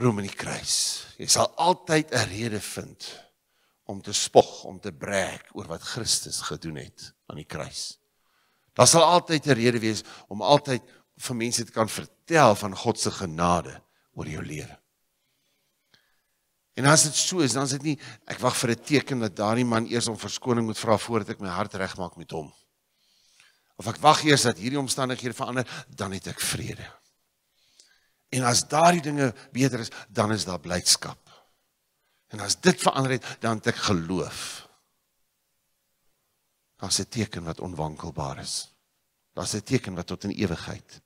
roem in die kruis. Jy sal altyd 'n rede vind om te spog, om te breek oor wat Christus gedoen het aan die kruis. Daar sal altyd 'n rede wees om altyd vir mense te kan vertel van God se genade oor jou lewe. En as dit so is, dan is dit nie ek wag vir 'n teken dat daardie man eers om verskoning moet vra voordat ek my hart regmaak met hom. Of ek wag eers dat hierdie omstandighede verander, dan het ek vrede. En as daardie dinge beter is, dan is daar blydskap. En as dit verander het, dan het ek geloof. Daar's 'n teken wat onwankelbaar is. Daar's 'n teken wat tot in ewigheid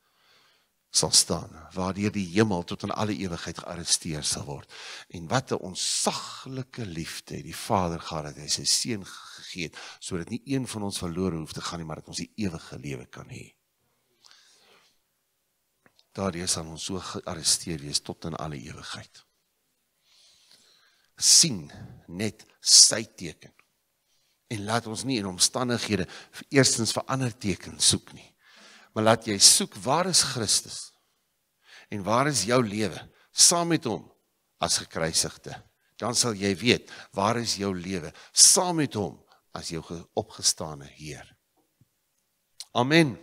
sal staan, waar deur die hemel tot in alle ewigheid gearresteer sal word. En wat 'n onsaglike liefde het die Vader gehad dat hy sy seun gegee het sodat nie een van ons verlore hoef te gaan nie, maar dat ons die ewige lewe kan hê daardie sal ons so gearresteer wees tot in alle ewigheid. sien net sy teken. En laat ons nie in omstandighede eerstens vir ander tekens soek nie. Maar laat jy soek waar is Christus? En waar is jou lewe saam met hom as gekruisigde? Dan sal jy weet waar is jou lewe saam met hom as jou opgestane Heer. Amen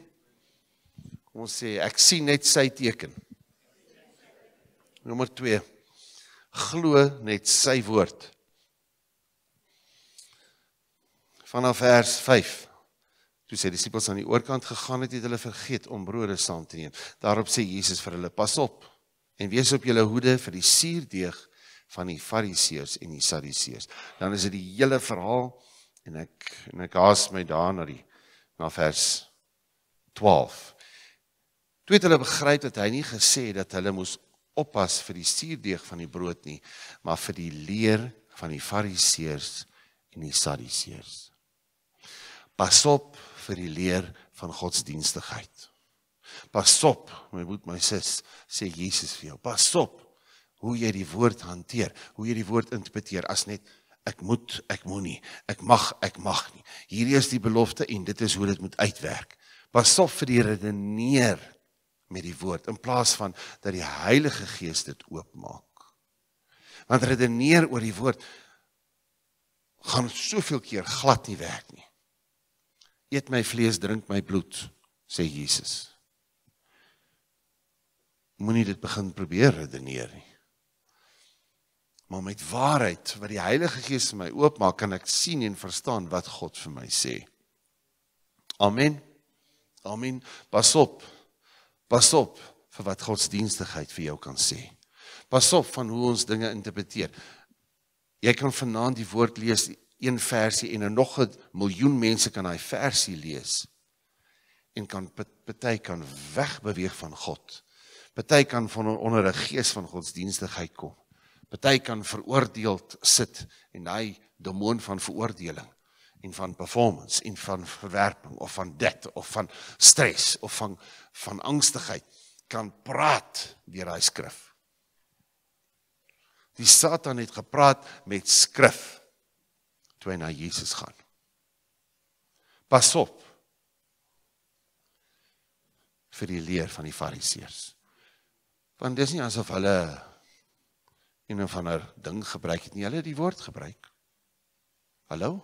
ons sê ek sien net sy teken. Nommer 2. Glo net sy woord. Vanaf vers 5. Toe sy disippels aan die oorkant gegaan het, het hulle vergeet om brode saam te neem. Daarop sê Jesus vir hulle: Pas op en wees op julle hoede vir die suurdeeg van die fariseërs en die saduseërs. Dan is dit die hele verhaal en ek en ek haas my daar na die na vers Toe het hulle begryp dat hy nie gesê het dat hulle moes oppas vir die suurdeeg van die brood nie, maar vir die leer van die fariseërs en die sadiseërs. Pas op vir die leer van godsdienstigheid. Pas op, my moet my sis sê Jesus vir jou. Pas op hoe jy die woord hanteer, hoe jy die woord interpreteer as net ek moet, ek moenie, ek mag, ek mag nie. Hierdie is die belofte en dit is hoe dit moet uitwerk. Pas op vir die redeneer met die woord in plaas van dat die Heilige Gees dit oopmaak. Want redeneer oor die woord gaan soveel keer glad nie werk nie. Eet my vlees, drink my bloed, sê Jesus. Moenie dit begin probeer redeneer nie. Maar met waarheid wat die Heilige Gees vir my oopmaak, kan ek sien en verstaan wat God vir my sê. Amen. Amen. Pas op. Pas op vir wat godsdienstigheid vir jou kan sê. Pas op van hoe ons dinge interpreteer. Jy kan vanaand die woord lees een versie en nog 'n miljoen mense kan daai versie lees en kan party kan wegbeweeg van God. Party kan van onder 'n gees van godsdienstigheid kom. Party kan veroordeeld sit en daai demoon van veroordeling en van performance en van verwerping of van dit of van stres of van van angstigheid kan praat deur daai skrif. Die Satan het gepraat met skrif toe hy na Jesus gaan. Pas op vir die leer van die Fariseërs. Want dis nie asof hulle een of ander ding gebruik het nie, hulle het die woord gebruik. Hallo.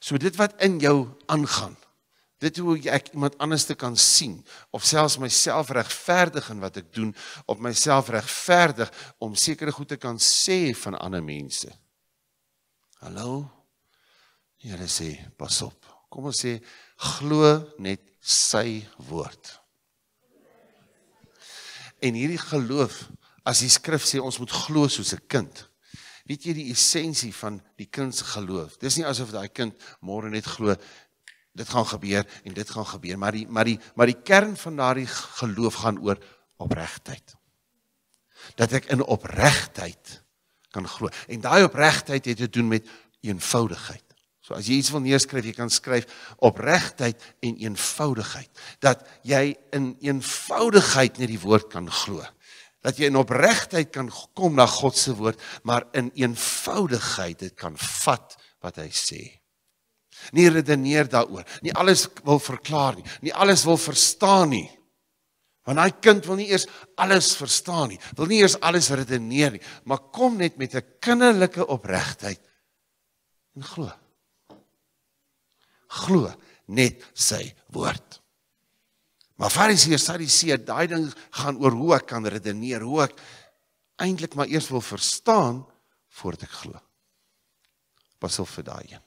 So dit wat in jou aangaan. Dit hoe ek iemand anders te kan sien of selfs myself regverdig in wat ek doen op myself regverdig om sekere goed te kan sê van ander mense. Hallo. Here sê pas op. Kom ons sê glo net sy woord. En hierdie geloof as die skrif sê ons moet glo soos 'n kind weet jy die essensie van die kind se geloof. Dis nie asof daai kind môre net glo dit gaan gebeur en dit gaan gebeur, maar die maar die maar die kern van daardie geloof gaan oor opregtheid. Dat ek in opregtheid kan glo. En daai opregtheid het te doen met eenvoudigheid. So as jy iets wil neerskryf, jy kan skryf opregtheid en eenvoudigheid. Dat jy in eenvoudigheid net die woord kan glo dat jy in opregtheid kan kom na God se woord, maar in eenvoudigheid dit kan vat wat hy sê. Nie redeneer daaroor. Nie alles wil verklaar nie. Nie alles wil verstaan nie. Want daai kind wil nie eers alles verstaan nie. Wil nie eers alles redeneer nie, maar kom net met 'n kinderlike opregtheid en glo. Glo net sy woord. Maar Fariseë en Sadusee, daai ding gaan oor hoe ek kan redeneer, hoe ek eintlik maar eers wil verstaan voordat ek glo. Pas op vir daai een.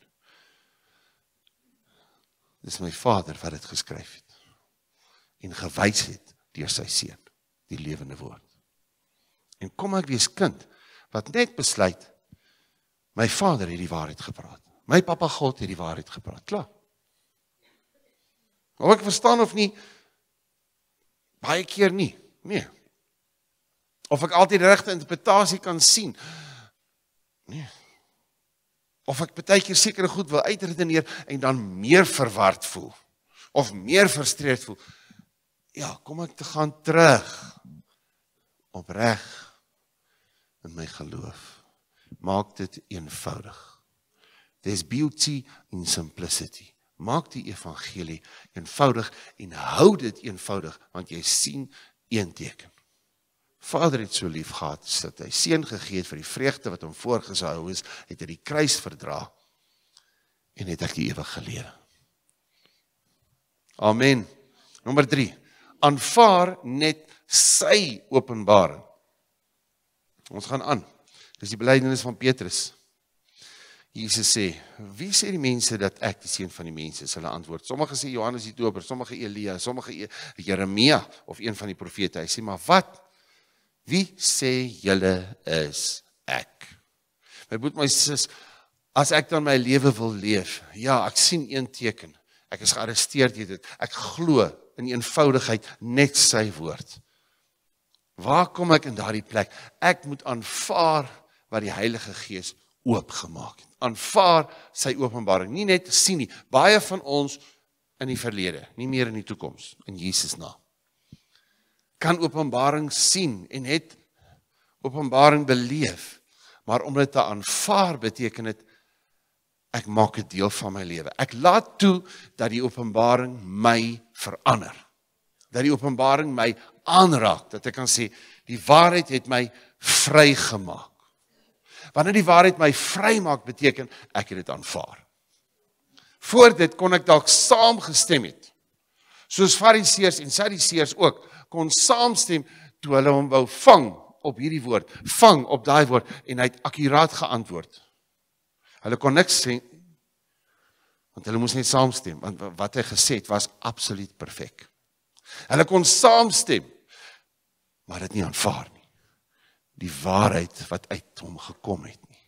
Dis my Vader wat dit geskryf het en gewys het deur sy seun, die lewende woord. En kom ek wees kind wat net besluit my Vader het die waarheid gepraat. My Papa God het die waarheid gepraat. Klaar. Maar nou, ek verstaan of nie Baie keer nie. Nee. Of ek altyd regte interpretasie kan sien. Nee. Of ek baie keer sekere goed wil uitredeneer en dan meer verward voel of meer frustreerd voel. Ja, kom ek te gaan terug opreg in my geloof. Maak dit eenvoudig. There's beauty in simplicity. Maak die evangelie eenvoudig en hou dit eenvoudig want jy sien een teken. Vader het so lief gehad dat hy seën gegee het vir die vreugde wat hom voorgesaai is, het hy die kruis verdra en het ek die ewige lewe. Amen. Nommer 3. Aanvaar net sy openbaring. Ons gaan aan. Dis die belydenis van Petrus. Jesus sê, wie sê die mense dat ek die seun van die mense is? Hulle antwoord. Sommige sê Johannes die Doper, sommige Elia, sommige e-, Jeremia of een van die profete. Hy sê, maar wat? Wie sê julle is ek? My broer, my sis, as ek dan my lewe wil leef, ja, ek sien een teken. Ek is gearresteer deur dit. Ek glo in eenvoudigheid net sy woord. Waar kom ek in daardie plek? Ek moet aanvaar wat die Heilige Gees oopgemaak het aanvaar sy openbaring, nie net sien nie. Baie van ons in die verlede, nie meer in die toekoms in Jesus naam. Kan openbaring sien en het openbaring beleef. Maar om dit te aanvaar beteken dit ek maak dit deel van my lewe. Ek laat toe dat die openbaring my verander. Dat die openbaring my aanraak, dat ek kan sê die waarheid het my vrygemaak. Wanneer die waarheid my vrymaak beteken, ek het dit aanvaar. Voor dit kon ek dalk saamgestem het. Soos Fariseërs en Sadduseërs ook kon saamstem toe hulle hom wou vang op hierdie woord, vang op daai woord en hy het akuraat geantwoord. Hulle kon niks sê want hulle moes net saamstem want wat hy gesê het was absoluut perfek. Hulle kon saamstem maar dit nie aanvaar nie die waarheid wat uit hom gekom het nie.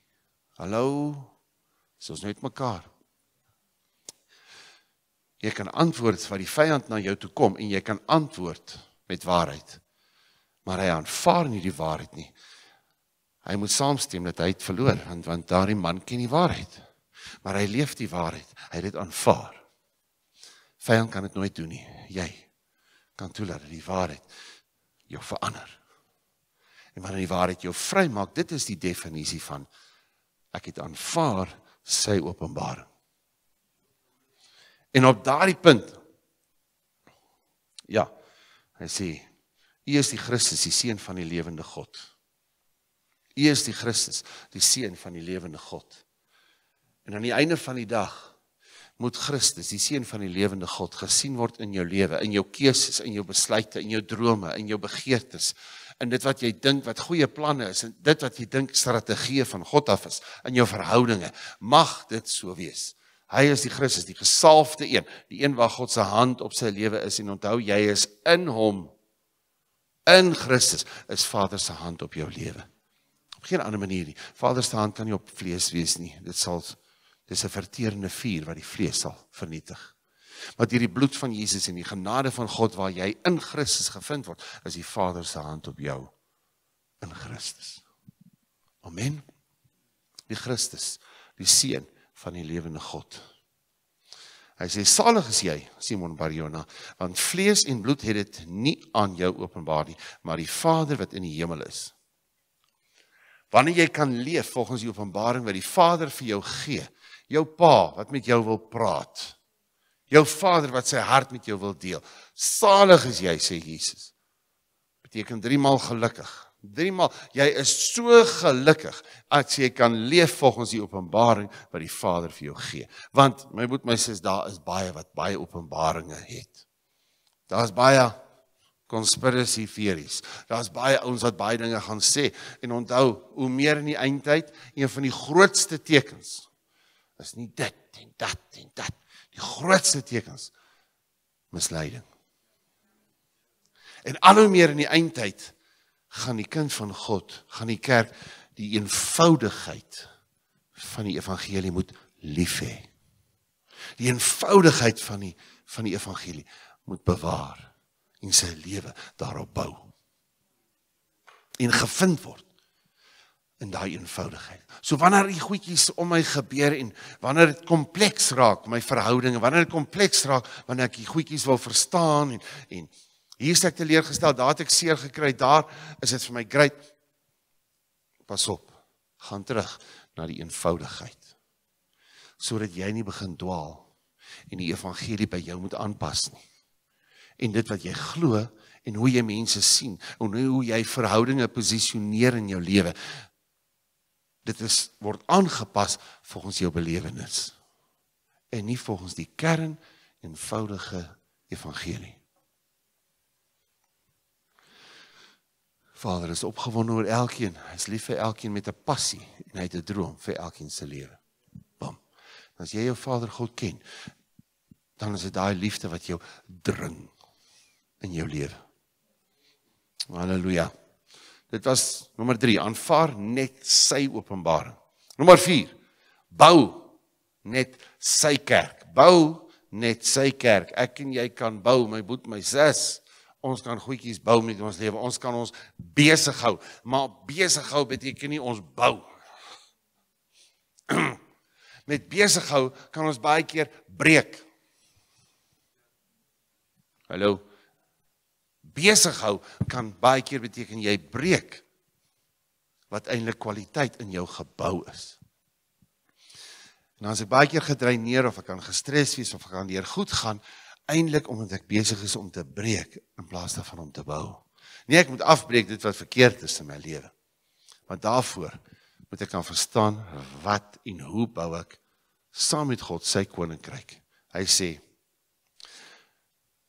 Hallo, is ons net mekaar. Jy kan antwoord wat die vyand na jou toe kom en jy kan antwoord met waarheid. Maar hy aanvaar nie die waarheid nie. Hy moet saamstem dat hy het verloor want want daardie man ken die waarheid. Maar hy leef die waarheid. Hy het dit aanvaar. Vyand kan dit nooit doen nie. Jy kan toelaat dat die waarheid jou verander. En wanneer die waarheid jou vrymaak, dit is die definisie van ek het aanvaar sy openbaring. En op daardie punt ja, hy sê u is die Christus, die seun van die lewende God. U is die Christus, die seun van die lewende God. En aan die einde van die dag moet Christus, die seun van die lewende God, gesien word in jou lewe, in jou keuses, in jou besluite, in jou drome, in jou begeertes, in dit wat jy dink wat goeie planne is en dit wat jy dink strategieë van God af is in jou verhoudinge. Mag dit so wees. Hy is die Christus, die gesalfde een, die een waar God se hand op sy lewe is en onthou jy is in hom. In Christus is Vader se hand op jou lewe. Op geen ander manier nie. Vader se hand kan nie op vlees wees nie. Dit sal dis 'n verterende vuur wat die vlees sal vernietig. Maar deur die bloed van Jesus en die genade van God waar jy in Christus gevind word, is die Vader se hand op jou in Christus. Amen. Die Christus, die seun van die lewende God. Hy sê salig is jy, Simon Barjona, want vlees en bloed het dit nie aan jou openbaar nie, maar die Vader wat in die hemel is. Wanneer jy kan leef volgens die openbaring wat die Vader vir jou gee, jou Pa wat met jou wil praat jou Vader wat sy hart met jou wil deel. Salig is jy, sê Jesus. Beteken drie maal gelukkig. Drie maal, jy is so gelukkig as jy kan leef volgens die openbaring wat die Vader vir jou gee. Want my moet my sês daar is baie wat baie openbaringe het. Daar's baie konspirasie teorieë. Daar's baie ouens wat baie dinge gaan sê en onthou, hoe meer in die eindtyd, een van die grootste tekens is nie dit en dat en dat Die grootste tekens misleiding. En al hoe meer in die eindtyd gaan die kind van God, gaan die kerk die eenvoudigheid van die evangelie moet lief hê. Die eenvoudigheid van die van die evangelie moet bewaar en sy lewe daarop bou. En gevind word in daai eenvoudigheid. So wanneer die goedjies om my gebeur en wanneer dit kompleks raak, my verhoudinge, wanneer dit kompleks raak, wanneer ek die goedjies wil verstaan en en hier sê ek te leer gestel, daar het ek seer gekry, daar is dit vir my great. Pas op. Gaan terug na die eenvoudigheid. Sodat jy nie begin dwaal en die evangelie by jou moet aanpas nie. En dit wat jy glo en hoe jy mense sien en hoe jy verhoudinge posisioneer in jou lewe dit is word aangepas volgens jou belewenis en nie volgens die kern eenvoudige evangelie. Vader is opgewonde oor elkeen. Hy is lief vir elkeen met 'n passie en hy het 'n droom vir elkeen se lewe. Bam. As jy jou Vader God ken, dan is dit daai liefde wat jou dring in jou lewe. Halleluja. Dit was nommer 3, aanvaar net sy openbaring. Nommer 4, bou net sy kerk. Bou net sy kerk. Ek en jy kan bou, my boet, my sis. Ons kan goedjies bou met ons lewe. Ons kan ons besig hou, maar besig hou beteken nie ons bou. Met besig hou kan ons baie keer breek. Hallo besig hou kan baie keer beteken jy breek wat eintlik kwaliteit in jou gebou is. En as ek baie keer gedreineer of ek kan gestres wees of ek kan deur goed gaan eintlik omdat ek besig is om te breek in plaas daarvan om te bou. Nee, ek moet afbreek dit wat verkeerd is in my lewe. Want daarvoor moet ek kan verstaan wat en hoe bou ek saam met God sy koninkryk. Hy sê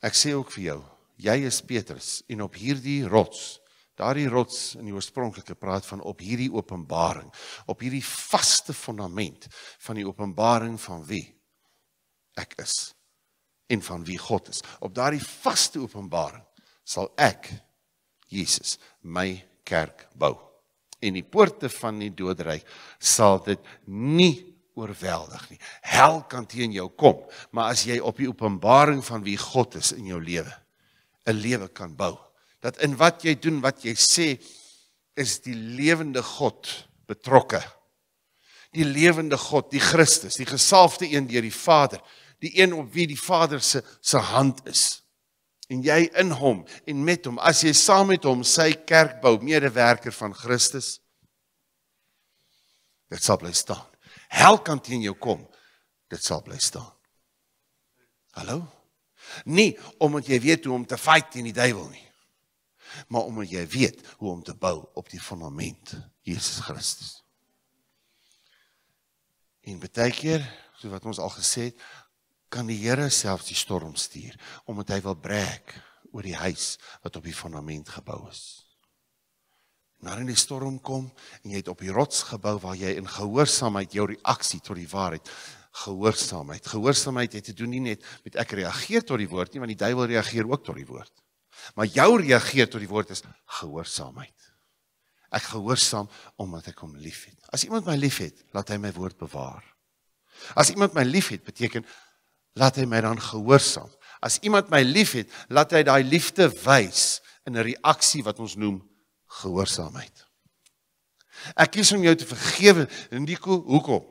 Ek sê ook vir jou, jy is Petrus en op hierdie rots, daardie rots in die oorspronklike praat van op hierdie openbaring, op hierdie vaste fondament van die openbaring van wie ek is en van wie God is. Op daardie vaste openbaring sal ek Jesus my kerk bou en die poorte van die doodryk sal dit nie oorweldig nie. Hel kan teen jou kom, maar as jy op die openbaring van wie God is in jou lewe 'n lewe kan bou. Dat in wat jy doen, wat jy sê, is die lewende God betrokke. Die lewende God, die Christus, die gesalfde een deur die Vader, die een op wie die Vader se se hand is. En jy in hom en met hom, as jy saam met hom sy kerk bou, medewerker van Christus, dit sal bly staan. Hel kan teen jou kom, dit sal bly staan. Hallo. Nie omdat jy weet hoe om te fight teen die duiwel nie, maar omdat jy weet hoe om te bou op die fondament Jesus Christus. En baie keer, so wat ons al gesê het, kan die Here self die storm stuur omdat hy wil breek oor die huis wat op die fondament gebou is. Nadat in die storm kom en jy het op die rots gebou waar jy in gehoorsaamheid jou reaksie tot die waarheid gehoorsaamheid. Gehoorsaamheid het te doen nie net met ek reageer tot die woord nie, want die duiwel reageer ook tot die woord. Maar jou reageer tot die woord is gehoorsaamheid. Ek gehoorsaam omdat ek hom liefhet. As iemand my liefhet, laat hy my woord bewaar. As iemand my liefhet, beteken laat hy my dan gehoorsaam. As iemand my liefhet, laat hy daai liefde wys in 'n reaksie wat ons noem gehoorsaamheid. Ek kies om jou te vergewe en dikwels hoekom?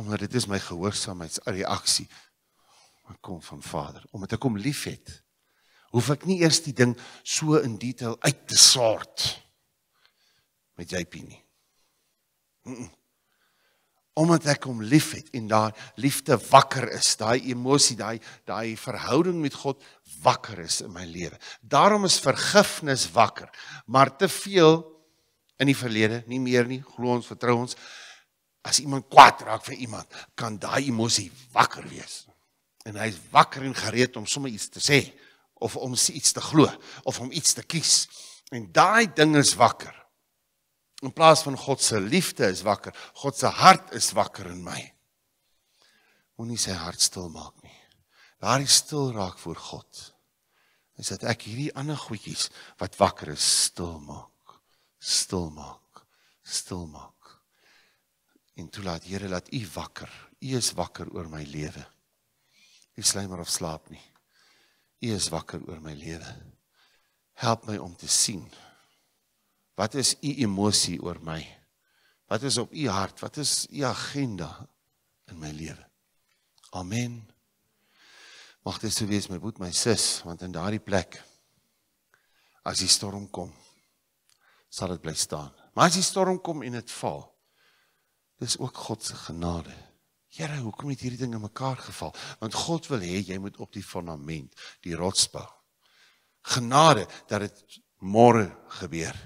omdat dit is my gehoorsaamheidsreaksie wat kom van Vader omdat ek hom liefhet hoef ek nie eers die ding so in detail uit te sort met JP nie omdat ek hom liefhet en daai liefde wakker is daai emosie daai daai verhouding met God wakker is in my lewe daarom is vergifnis wakker maar te veel in die verlede nie meer nie glo ons vertrou ons as iemand kwaad raak vir iemand, kan daai emosie wakker wees. En hy's wakker en gereed om sommer iets te sê of om iets te glo of om iets te kies. En daai ding is wakker. In plaas van God se liefde is wakker, God se hart is wakker in my. Moenie sy hart stil maak nie. Daar is stil raak voor God. Is dit ek hierdie ander goedjies wat wakker is stil maak. Stil maak. Stil maak. En toelaat Here dat U wakker. U is wakker oor my lewe. U slymer of slaap nie. U is wakker oor my lewe. Help my om te sien. Wat is u emosie oor my? Wat is op u hart? Wat is u agenda in my lewe? Amen. Mag dit sou wees my boet my sis, want in daardie plek as die storm kom, sal dit bly staan. Maar as die storm kom en dit val, Dis ook God se genade. Here, hoekom het hierdie ding in mekaar geval? Want God wil hê jy moet op die fondament, die rots bou. Genade dat dit môre gebeur.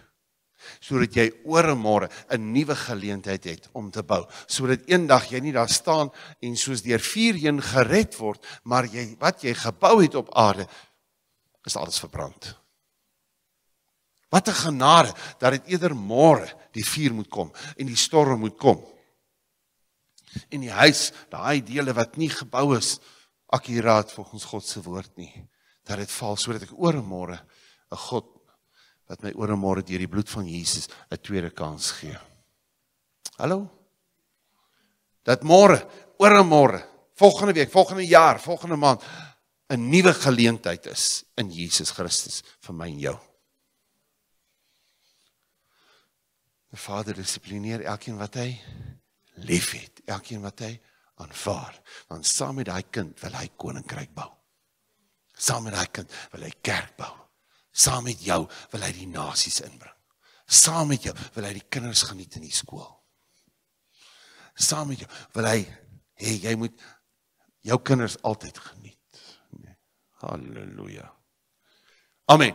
Sodat jy oor 'n môre 'n nuwe geleentheid het om te bou. Sodat eendag jy nie daar staan en soos deur vuur heen gered word, maar jy wat jy gebou het op aarde is alles verbrand. Wat 'n genade dat dit eerder môre die vuur moet kom en die storm moet kom en die huis, daai dele wat nie gebou is akkuraat volgens God se woord nie, dat dit val sodat ek oor môre 'n God wat my oor môre deur die bloed van Jesus 'n tweede kans gee. Hallo. Dat môre, oor môre, volgende week, volgende jaar, volgende maand 'n nuwe geleentheid is in Jesus Christus vir my en jou. Die Vader dissiplineer elkeen wat hy liefhet, elkeen wat hy aanvaar, want saam met daai kind wil hy koninkryk bou. Saam met daai kind wil hy kerk bou. Saam met jou wil hy die nasies inbring. Saam met jou wil hy die kinders geniet in die skool. Saam met jou wil hy hê hey, jy moet jou kinders altyd geniet. Nee. Halleluja. Amen.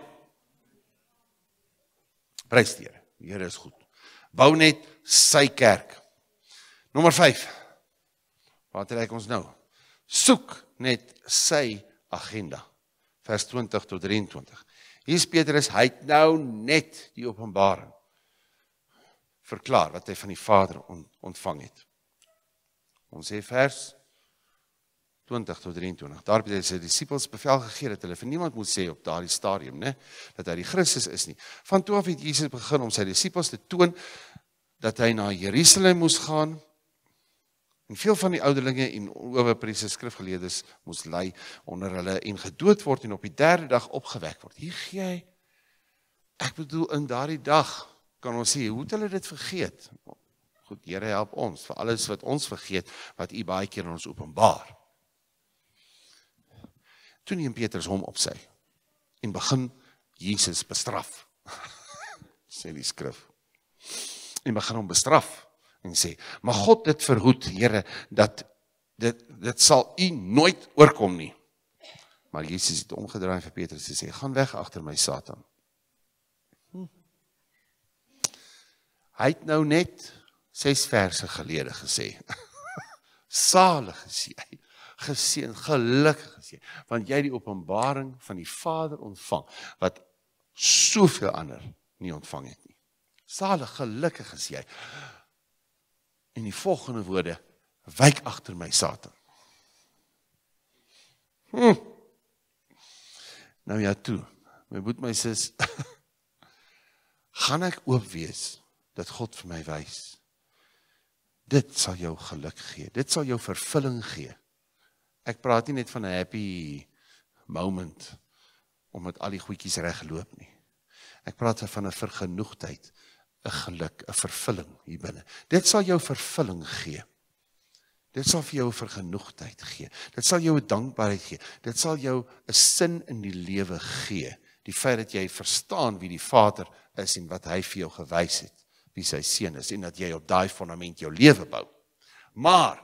Prys die Here. Die Here is goed. Bou net sy kerk. Nommer 5. Waar trek ons nou? Soek net sy agenda. Vers 20 tot 23. Hier is Petrus, hy het nou net die openbaring verklaar wat hy van die Vader on, ontvang het. Ons sê vers 20 tot 23. Daar het hy sy disippels bevel gegee dat hulle vir niemand moet sê op daardie stadium, né, dat hy die Christus is nie. Van toe af het Jesus begin om sy disippels te toon dat hy na Jerusalem moes gaan En veel van die ouderlinge en owerpriese skrifgeleerdes moes ly onder hulle en gedood word en op die derde dag opgewek word. Hier gee hy ek bedoel in daardie dag kan ons sê hoe het hulle dit vergeet? God Here help ons vir alles wat ons vergeet wat U baie keer aan ons openbaar. Toe neem Petrus hom op sy en begin Jesus bestraf. sê die skrif. En begin hom bestraf en sê maar God het verhoed Here dat dit dit sal u nooit oorkom nie maar Jesus het omgedraai vir Petrus en sê gaan weg agter my Satan hm. hy het nou net 6 verse gelede gesê salig is jy geseën gelukkig is jy want jy het die openbaring van die Vader ontvang wat soveel ander nie ontvang het nie salig gelukkig is jy En die volgende woorde: "Wyk agter my, Satan." Hm. Nou ja toe. My boet my sis, gaan ek oop wees dat God vir my wys. Dit sal jou geluk gee. Dit sal jou vervulling gee. Ek praat nie net van 'n happy moment omdat al die goedjies reg loop nie. Ek praat van 'n vergenoegdheid 'n geluk, 'n vervulling hier binne. Dit sal jou vervulling gee. Dit sal vir jou vergenoegdheid gee. Dit sal jou 'n dankbaarheid gee. Dit sal jou 'n sin in die lewe gee. Die feit dat jy verstaan wie die Vader is en wat hy vir jou gewys het, wie sy seun is en dat jy op daai fondament jou lewe bou. Maar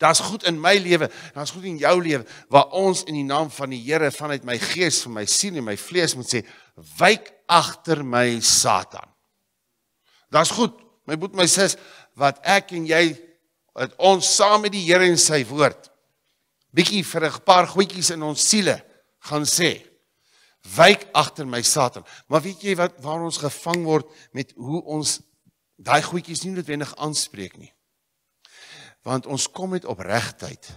daar's goed in my lewe, daar's goed in jou lewe waar ons in die naam van die Here vanuit my gees, van my siel en my vlees moet sê, wyk agter my Satan. Dis goed. My boet my sis wat ek en jy wat ons saam met die Here en sy woord bietjie vir 'n paar goetjies in ons siele gaan sê. Wyk agter my Satan. Maar weet jy wat waar ons gevang word met hoe ons daai goetjies nie noodwendig aanspreek nie. Want ons kom met opregtheid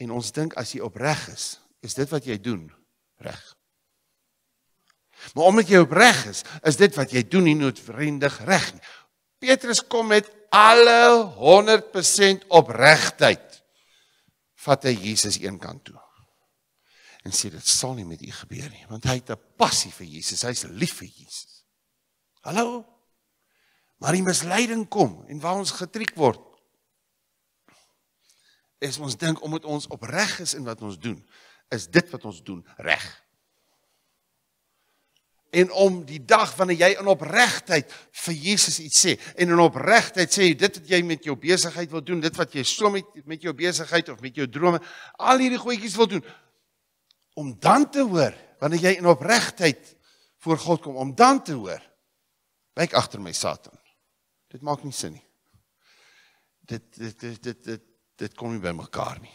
en ons dink as jy opreg is, is dit wat jy doen reg. Maar omdat jy opreg is, is dit wat jy doen nie noodwendig reg nie. Petrus kom met alle 100% opregtheid vat hy Jesus eenkant toe. En sê dit sal nie met u gebeur nie, want hy het 'n passie vir Jesus, hy's lief vir Jesus. Hallo. Maar die misleiding kom en waar ons getriek word is ons dink omdat ons opreg is in wat ons doen, is dit wat ons doen reg en om die dag wanneer jy in opregtheid vir Jesus iets sê en in opregtheid sê dit wat jy met jou besigheid wil doen, dit wat jy so met met jou besigheid of met jou drome, al hierdie goetjies wil doen om dan te hoor wanneer jy in opregtheid voor God kom om dan te hoor wyk agter my Satan. Dit maak nie sin nie. Dit dit dit dit dit, dit kom nie by mekaar nie.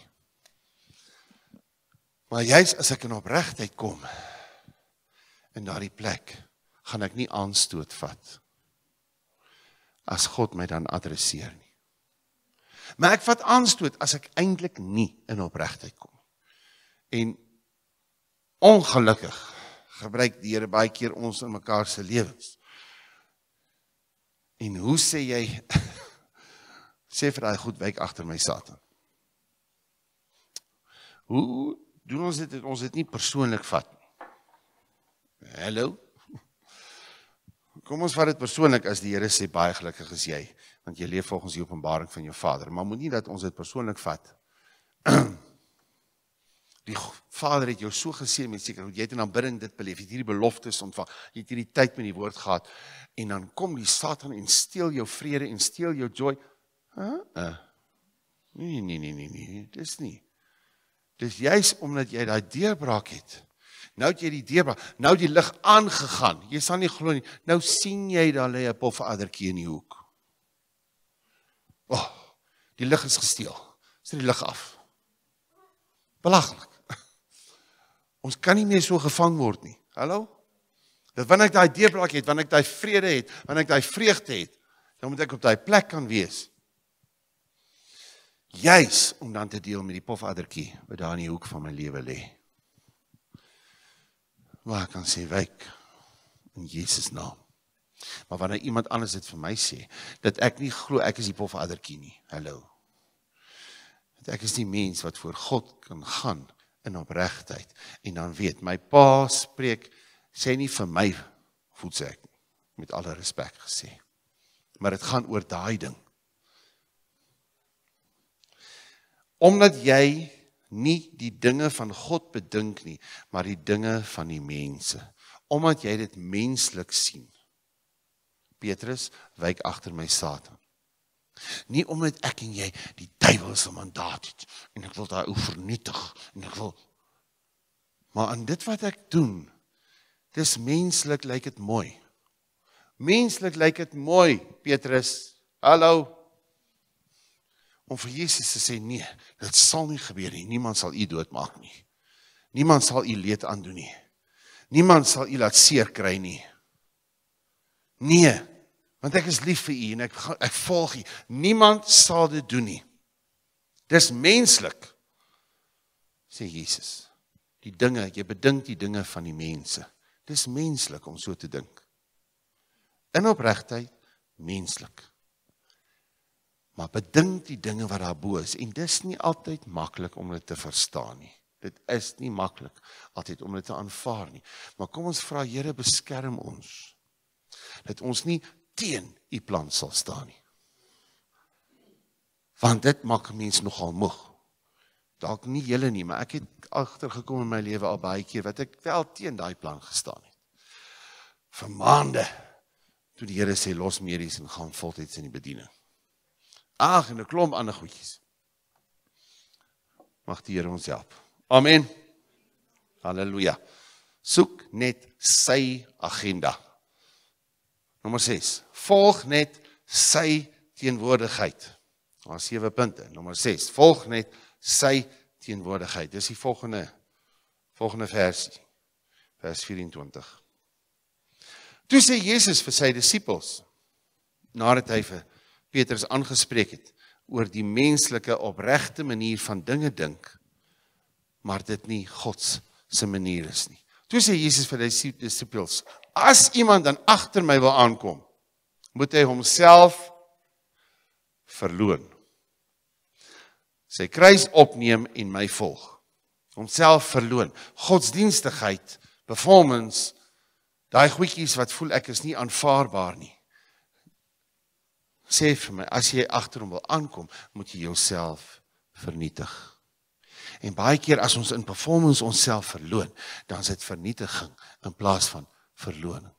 Maar jy's as ek in opregtheid kom in daardie plek gaan ek nie aanstoot vat as God my dan adresseer nie. Maar ek vat aanstoot as ek eintlik nie in opregtheid kom. En ongelukkig gebruik die Here baie keer ons in mekaar se lewens. En hoe sê jy sê vir daai goed wyk agter my Satan? Hoe doen ons dit? Ons het nie persoonlik vat nie. Hallo. Kom ons vat dit persoonlik as die Here sê baie gelukkig is jy want jy leef volgens die openbaring van jou Vader, maar moenie dat ons dit persoonlik vat. Die Vader het jou so geseën met seker jy het in aanbidding dit beleef, jy het hierdie beloftes ontvang, jy het hierdie tyd met die woord gehad en dan kom die Satan en steel jou vrede en steel jou joy. Huh? Uh. Nee nee nee nee nee, dis nie. Dis juis omdat jy daai deurbraak het Nou het jy die deurbraak. Nou die lig aangegaan. Jy sal nie glo nie. Nou sien jy daar lê 'n pof addertjie in die hoek. Oh, die lig is gesteel. Is die lig af. Belaglik. Ons kan nie meer so gevang word nie. Hallo? Dat wanneer ek daai deurbraak het, wanneer ek daai vrede het, wanneer ek daai vreugde het, dan moet ek op daai plek kan wees. Juis om dan te deel met die pof addertjie wat daar in die hoek van my lewe lê. Le waar ek kan sê wyk in Jesus naam. Maar wanneer iemand anders dit vir my sê dat ek nie glo ek is die pof adderkie nie. Hallo. Dat ek is die mens wat voor God kan gaan in opregtheid en dan weet my pa spreek sê nie vir my voel sê ek met alle respek gesê. Maar dit gaan oor daai ding. Omdat jy nie die dinge van God bedink nie, maar die dinge van die mense, omdat jy dit menslik sien. Petrus wyk agter my Satan. Nie omdat ek en jy die duiwels se mandaat het en ek wil daai ou vernietig en ek wil maar aan dit wat ek doen, dis menslik lyk like dit mooi. Menslik lyk like dit mooi, Petrus. Hallo om vir Jesus te sê nee, dit sal nie gebeur nie. Niemand sal u doodmaak nie. Niemand sal u leed aandoen nie. Niemand sal u laat seer kry nie. Nee, want ek is lief vir u en ek ek volg u. Niemand sal dit doen nie. Dis menslik sê Jesus. Die dinge, jy bedink die dinge van die mense. Dis menslik om so te dink. In opregtheid menslik. Maar bedink die dinge wat daar bo is en dis nie altyd maklik om dit te verstaan nie. Dit is nie maklik altyd om dit te aanvaar nie. Maar kom ons vra Here beskerm ons dat ons nie teen u plan sal staan nie. Want dit maak mense nogal moeg. Dalk nie julle nie, maar ek het agtergekom in my lewe al baie keer wat ek wel teen daai plan gestaan het. Vir maande toe die Here sê los medies en gaan voltyds in die bediening. Ag en 'n klomp ander goedjies. Mag die Here ons help. Amen. Halleluja. Soek net sy agenda. Nommer 6. Volg net sy teenwoordigheid. Daar sewe punte. Nommer 6. Volg net sy teenwoordigheid. Dis die volgende volgende versie. Vers 24. Toe sê Jesus vir sy disippels nadat hy vir Petrus aangespreek het oor die menslike opregte manier van dinge dink, maar dit nie God se manier is nie. Toe sê Jesus vir sy disippels: "As iemand dan agter my wil aankom, moet hy homself verloën. Sy kruis opneem en my volg. Homself verloën. Godsdienstigheid, performance, daai goedjies wat voel ek is nie aanvaarbaar nie sê vir my as jy agter hom wil aankom, moet jy jouself vernietig. En baie keer as ons in performance onsself verloon, dan is dit vernietiging in plaas van verloning.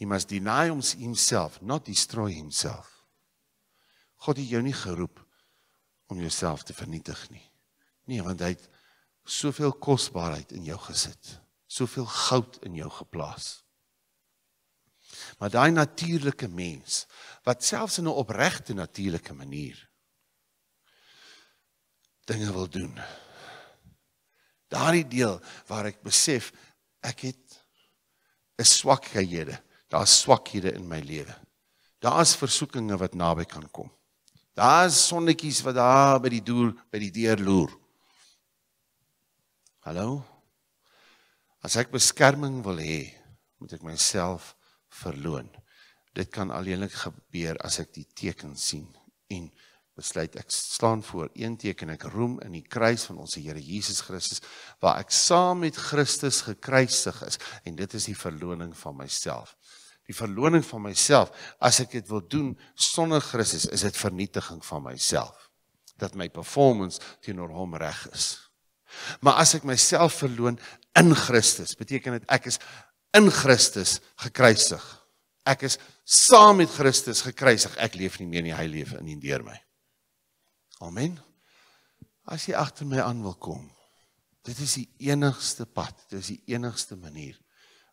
He must deny himself, not destroy himself. God het jou nie geroep om jouself te vernietig nie. Nee, want hy het soveel kosbaarheid in jou gesit, soveel goud in jou geplaas. Maar daai natuurlike mens wat selfs in 'n opregte natuurlike manier dinge wil doen. Daardie deel waar ek besef ek het 'n swakhede. Daar's swakhede in my lewe. Daar's versoekinge wat naby kan kom. Daar's sonnetjies wat daar by die doel by die deur loer. Hallo. As ek beskerming wil hê, moet ek myself verloon. Dit kan alleenlik gebeur as ek die teken sien en besluit ek staan voor een teken ek roem in die kruis van ons Here Jesus Christus waar ek saam met Christus gekruisig is en dit is die verloning van myself. Die verloning van myself as ek dit wil doen sonder Christus is dit vernietiging van myself dat my performance teenoor hom reg is. Maar as ek myself verloon in Christus, beteken dit ek is in Christus gekruisig. Ek is saam met Christus gekruisig. Ek leef nie meer nie, hy leef in en deur my. Amen. As jy agter my aan wil kom, dit is die enigste pad, dit is die enigste manier.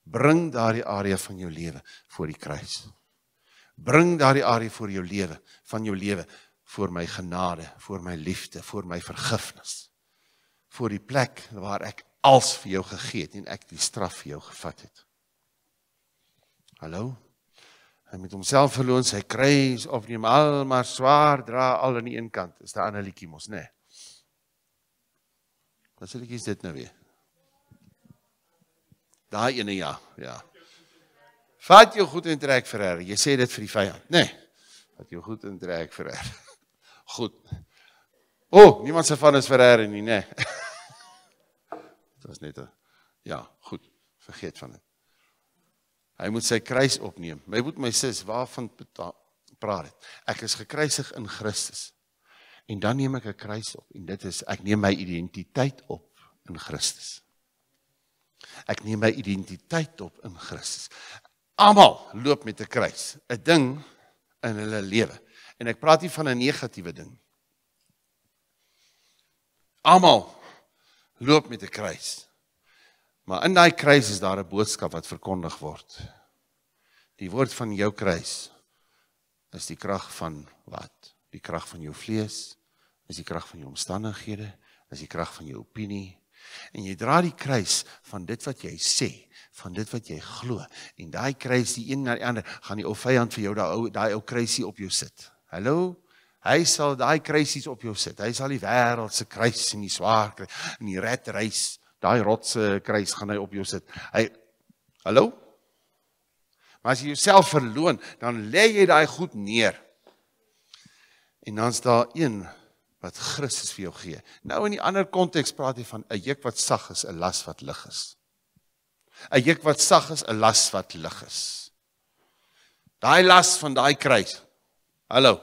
Bring daardie area van jou lewe voor die kruis. Bring daardie area voor jou lewe, van jou lewe voor my genade, voor my liefde, voor my vergifnis. Voor die plek waar ek als vir jou gegee het en ek die straf vir jou gevat het. Hallo. Hy met homself verloor, hy kry of neem al maar swaar dra al aan die een kant. Is daar 'n ander liedjie mos, né? Nee. Wat se liedjie is dit nou weer? Daai ene ja, ja. Vat jou goed en trek vir her. Jy sê dit vir die vyand, né? Nee. Vat jou goed en trek vir her. Goed. O, oh, niemand se van is vir her nie, né? Nee. Dit was net 'n ja, goed. Vergeet van dit. Hy moet sy kruis opneem. My moet my sis waarvan praat dit? Ek is gekruisig in Christus. En dan neem ek 'n kruis op en dit is ek neem my identiteit op in Christus. Ek neem my identiteit op in Christus. Almal loop met 'n kruis, 'n ding in hulle lewe. En ek praat nie van 'n negatiewe ding. Almal loop met 'n kruis. Maar in daai kruis is daar 'n boodskap wat verkondig word. Die woord van jou kruis is die krag van wat? Die krag van jou vlees, is die krag van jou omstandighede, is die krag van jou opinie. En jy dra die kruis van dit wat jy sê, van dit wat jy glo. En daai kruis, die een na die ander, gaan die ou vyand vir jou daai ou daai ou kruisie op jou sit. Hallo? Hy sal daai kruisies op jou sit. Hy sal die wêreld se kruis en die swaar kry en die red race daai rotse eh, kruis gaan hy op jou sit. Hy Hallo? Maar as jy jouself verloon, dan lê jy daai goed neer. En dan's daar een wat Christus vir jou gee. Nou in die ander konteks praat jy van 'n juk wat sag is, 'n las wat lig is. 'n Juk wat sag is, 'n las wat lig is. Daai las van daai kruis. Hallo.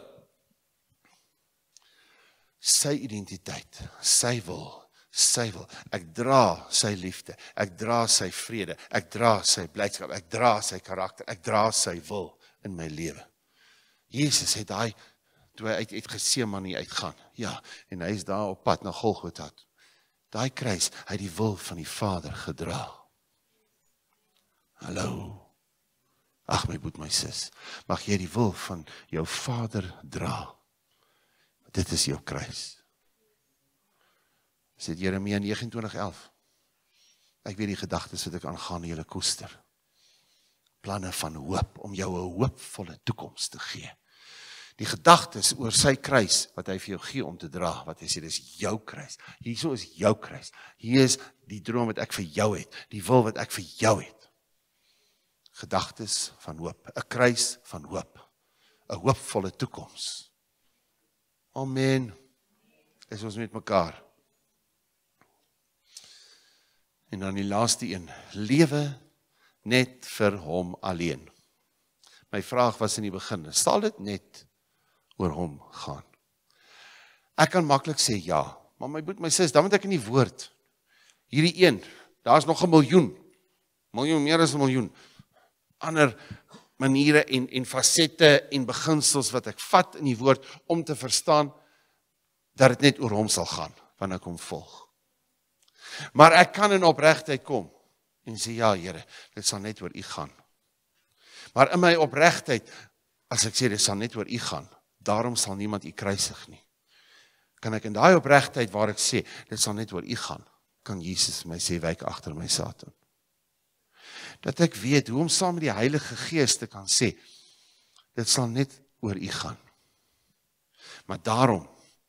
Sy identiteit, sy wil, sy wil. Ek dra sy liefde. Ek dra sy vrede. Ek dra sy blydskap. Ek dra sy karakter. Ek dra sy wil in my lewe. Jesus het daai toe hy uit uit Getsemane uitgaan. Ja, en hy's daar op pad na Golgotha. Daai kruis, hy het die wil van die Vader gedra. Hallo. Ag my boet my sis, mag jy die wil van jou Vader dra. Dit is jou kruis sê Jeremia 29:11. Ek weet die gedagtes wat ek aangaan julle koester. Planne van hoop om jou 'n hoopvolle toekoms te gee. Die gedagtes oor sy kruis wat hy vir jou gee om te dra, wat hy sê dis jou kruis. Hierso is jou kruis. Hier is die droom wat ek vir jou het, die wil wat ek vir jou het. Gedagtes van hoop, 'n kruis van hoop, 'n hoopvolle toekoms. Amen. Dis ons met mekaar. En dan die laaste een, lewe net vir hom alleen. My vraag was in die begin, sal dit net oor hom gaan? Ek kan maklik sê ja, maar my boet, my sis, dan moet ek in die woord hierdie een, daar's nog 'n miljoen. Miljoen meer as 'n miljoen ander maniere en en fasette en beginsels wat ek vat in die woord om te verstaan dat dit net oor hom sal gaan wanneer ek hom volg. Maar ek kan in opregtheid kom en sê ja Here, dit sal net oor U gaan. Maar in my opregtheid as ek sê dit sal net oor U gaan, daarom sal niemand U kruisig nie. Kan ek in daai opregtheid waar ek sê dit sal net oor U gaan, kan Jesus my sê wyk agter my Satan. Dat ek weet hoe om saam met die Heilige Gees te kan sê dit sal net oor U gaan. Maar daarom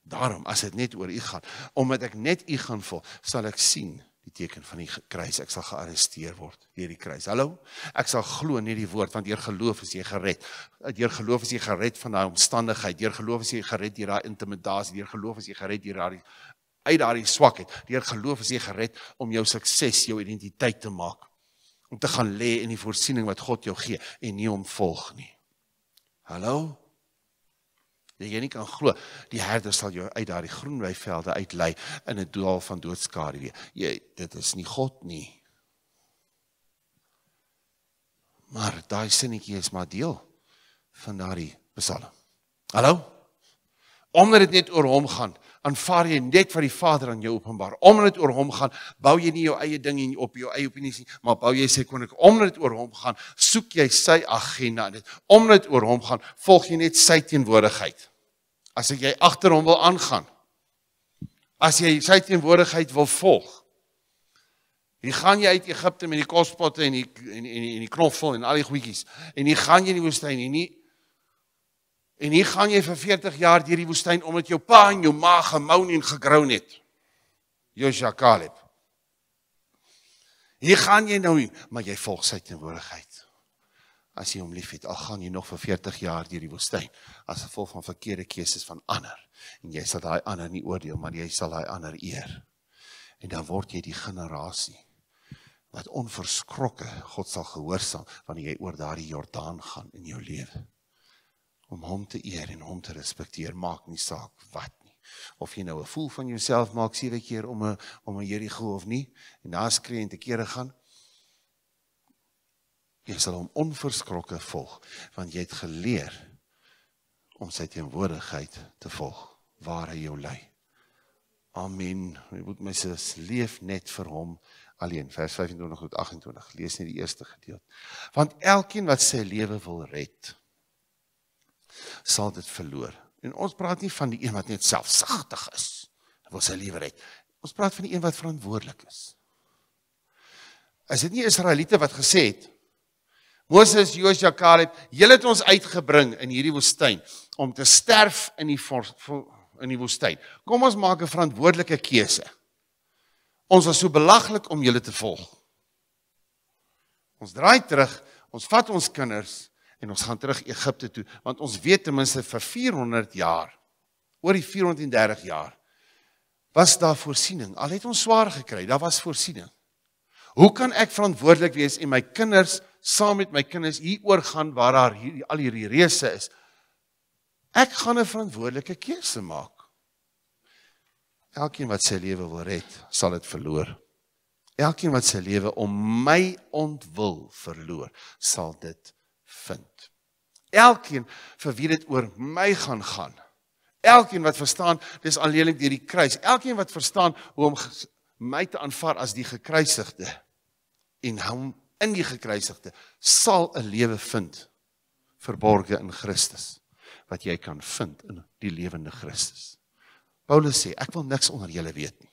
Daarom as dit net oor u gaan, omdat ek net u gaan volg, sal ek sien die teken van die kruis. Ek sal gearresteer word deur die kruis. Hallo. Ek sal glo nie die woord want deur geloof is jy gered. Deur geloof is jy gered van daai omstandigheid. Deur geloof is jy gered deur daai intimidasie. Deur geloof is jy gered deur daai uit daai swakheid. Deur geloof is jy gered om jou sukses, jou identiteit te maak om te gaan lê in die voorsiening wat God jou gee en nie om volg nie. Hallo dat jy nie kan glo die herder sal jou uit daardie groen weivelde uitlei in 'n doel van doodskade weer. Jy dit is nie God nie. Maar daai sinnetjie is maar deel van daardie Psalm. Hallo Omdat dit net oor hom gaan, aanvaar jy net wat die Vader aan jou openbaar. Omdat dit oor hom gaan, bou jy nie jou eie ding en op jou eie opinies nie, maar bou jy sy koninkryk. Omdat dit oor hom gaan, soek jy sy agenda. Omdat dit oor hom gaan, volg jy net sy teenwoordigheid. As jy agter hom wil aangaan, as jy sy teenwoordigheid wil volg, Jy gaan jy uit Egipte met die kospotte en die en en en die knoffel en al die goedjies. En jy gaan jy in die woestyn en nie En hier gaan jy vir 40 jaar deur die woestyn omdat jou pa en jou ma gemoun en gegroun het. Josua Caleb. Hier gaan jy nou, maar jy volg sy teenwoordigheid. As jy hom liefhet, al gaan jy nog vir 40 jaar deur die woestyn as gevolg van verkeerde keuses van ander. En jy sal daai ander nie oordeel, maar jy sal daai ander eer. En dan word jy die generasie wat onverskrokke God sal gehoorsaam wanneer jy oor daardie Jordaan gaan in jou lewe om hom te eer en hom te respekteer maak nie saak wat nie. Of jy nou 'n voel van jouself maak sewe keer om 'n om 'n Jerigo of nie en daar skree en te kere gaan. Jy sal hom onverskrokke volg want jy het geleer om sy teenwoordigheid te volg waar hy jou lei. Amen. Jy moet my se leef net vir hom alleen. Vers 25 tot 28. Lees net die eerste gedeelte. Want elkeen wat sy lewe wil red, sal dit verloor. En ons praat nie van die een wat net selfsugtig is en wil sy lewe red. Ons praat van die een wat verantwoordelik is. As dit nie Israeliete wat gesê het Moses, Josua, Caleb, julle het ons uitgebring in hierdie woestyn om te sterf in die in die woestyn. Kom ons maak 'n verantwoordelike keuse. Ons was so belaglik om julle te volg. Ons draai terug, ons vat ons kinders en ons gaan terug Egipte toe want ons weet ten minste vir 400 jaar oor die 430 jaar was daar voorsiening al het ons swaar gekry daar was voorsiening hoe kan ek verantwoordelik wees en my kinders saam met my kinders hier oor gaan waar daar hier, al hierdie reëse is ek gaan 'n verantwoordelike keuse maak elkeen wat sy lewe wil red sal dit verloor elkeen wat sy lewe om my ontwil verloor sal dit vind. Elkeen vir wie dit oor my gaan gaan. Elkeen wat verstaan dis alleen deur die kruis. Elkeen wat verstaan hoe om my te aanvaar as die gekruisigde en hom in die gekruisigde sal 'n lewe vind verborge in Christus wat jy kan vind in die lewende Christus. Paulus sê ek wil niks onder julle weet nie.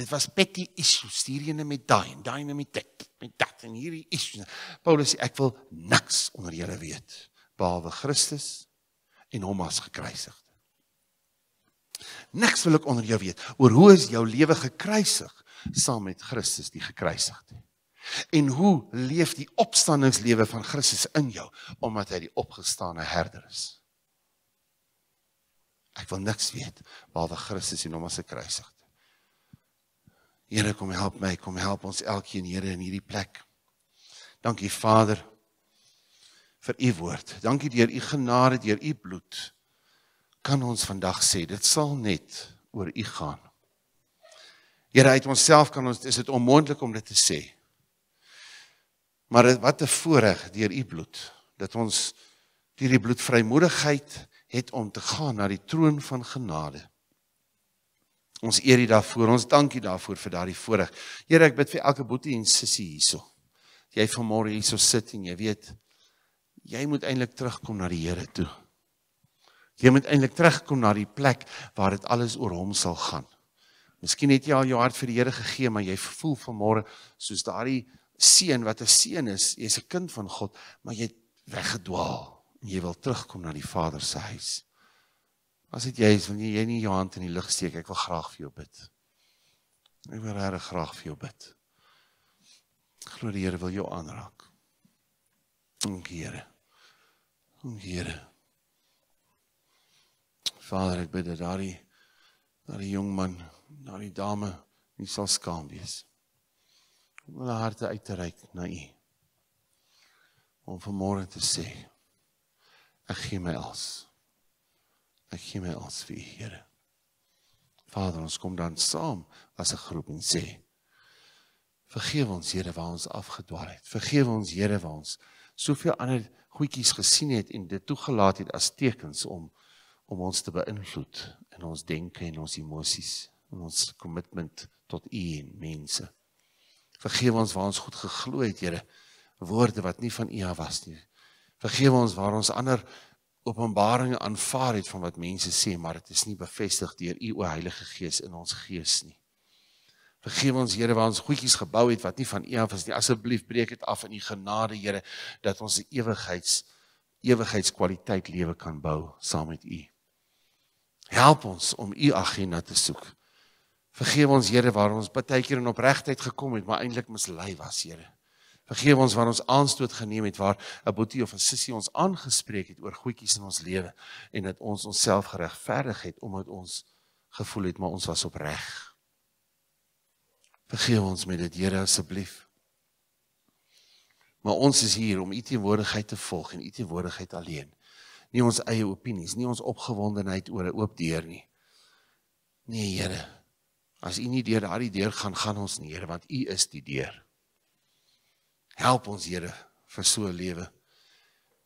Dit was petty issues, hierdie met daai en daai met dit, met dat en hierdie issues. Paulus sê ek wil niks onder julle weet behalwe Christus en hom as gekruisigde. Niks wil ek onder jou weet oor hoe is jou lewe gekruisig saam met Christus die gekruisigde. En hoe leef die opstandingslewe van Christus in jou omdat hy die opgestane herder is? Ek wil niks weet behalwe Christus en hom as gekruisig. Here kom help my, kom help ons elkeen Here in hierdie plek. Dankie Vader vir u woord. Dankie deur u genade, deur u bloed kan ons vandag sê dit sal net oor u gaan. Here uit onsself kan ons is dit onmoontlik om dit te sê. Maar wat 'n voorreg deur u bloed dat ons deur die bloed vrymoedigheid het om te gaan na die troon van genade. Ons eer U daarvoor. Ons dank U daarvoor vir daardie voorreg. Here, ek bid vir elke boetie en sussie hierso. Jy vanmôre hierso sit en jy weet jy moet eintlik terugkom na die Here toe. Jy moet eintlik terugkom na die plek waar dit alles oor hom sal gaan. Miskien het jy al jou hart vir die Here gegee, maar jy voel vanmôre soos daardie seun wat 'n seun is, jy's 'n kind van God, maar jy het weggedwaal en jy wil terugkom na die Vader se huis. As dit jy is, wil jy nie jou hand in die lug steek. Ek wil graag vir jou bid. Ek wil regtig graag vir jou bid. Glo die Here wil jou aanraak. Dankie Here. Dankie Here. Vader, ek bid dat daai daai jong man, daai dame nie sal skaam wees om hulle harte uit te reik na U. Om vanmôre te sê, ek gee my alles. Ek gee my alles vir U, Here. Vader, ons kom dan saam as 'n groep en sê: Vergewe ons, Here, waar ons afgedwaal het. Vergewe ons, Here, waar ons soveel ander goedjies gesien het en dit toegelaat het as tekens om om ons te beïnvloed in ons denke en ons emosies en ons kommitment tot U en mense. Vergewe ons waar ons goed geglo het, Here, woorde wat nie van U af was nie. Vergewe ons waar ons ander openbaringe aanvaar het van wat mense sê, maar dit is nie bevestig deur u o Heilige Gees in ons gees nie. Vergewe ons Here waar ons goedjies gebou het wat nie van U af is nie. Asseblief breek dit af in U genade, Here, dat ons 'n ewigheids ewigheidskwaliteit lewe kan bou saam met U. Help ons om U agenda te soek. Vergewe ons Here waar ons baie keer in opregtheid gekom het, maar eintlik mislei was, Here. Vergeef ons wanneer ons aanstoot geneem het waar 'n boetie of 'n sussie ons aangespreek het oor goedjies in ons lewe en dat ons onsself geregverdig het omdat ons gevoel het maar ons was opreg. Vergeef ons met dit, Here, asseblief. Maar ons is hier om U teenwoordigheid te volg en U teenwoordigheid alleen. Nie ons eie opinies, nie ons opgewondenheid oor 'n oop deur nie. Nee, Here. As U nie deur daardie deur gaan, gaan ons nie, Here, want U is die deur. Help ons Here vir so 'n lewe.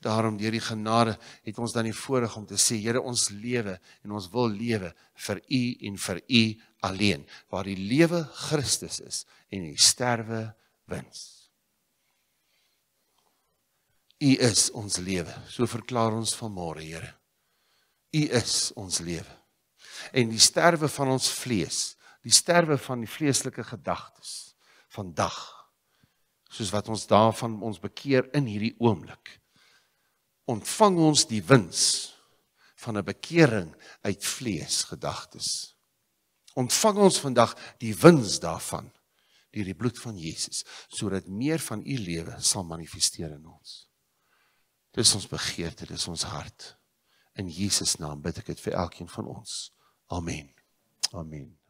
Daarom deur die genade het ons dan die voorreg om te sê Here ons lewe en ons wil lewe vir U en vir U alleen waar die lewe Christus is en die sterwe wins. U is ons lewe. So verklaar ons vanmôre Here. U is ons lewe. En die sterwe van ons vlees, die sterwe van die vleeslike gedagtes vandag soos wat ons daarvan ons bekeer in hierdie oomblik. Ontvang ons die wins van 'n bekering uit vlees gedagtes. Ontvang ons vandag die wins daarvan deur die bloed van Jesus sodat meer van u lewe sal manifesteer in ons. Dis ons begeerte, dis ons hart. In Jesus naam bid ek dit vir elkeen van ons. Amen. Amen.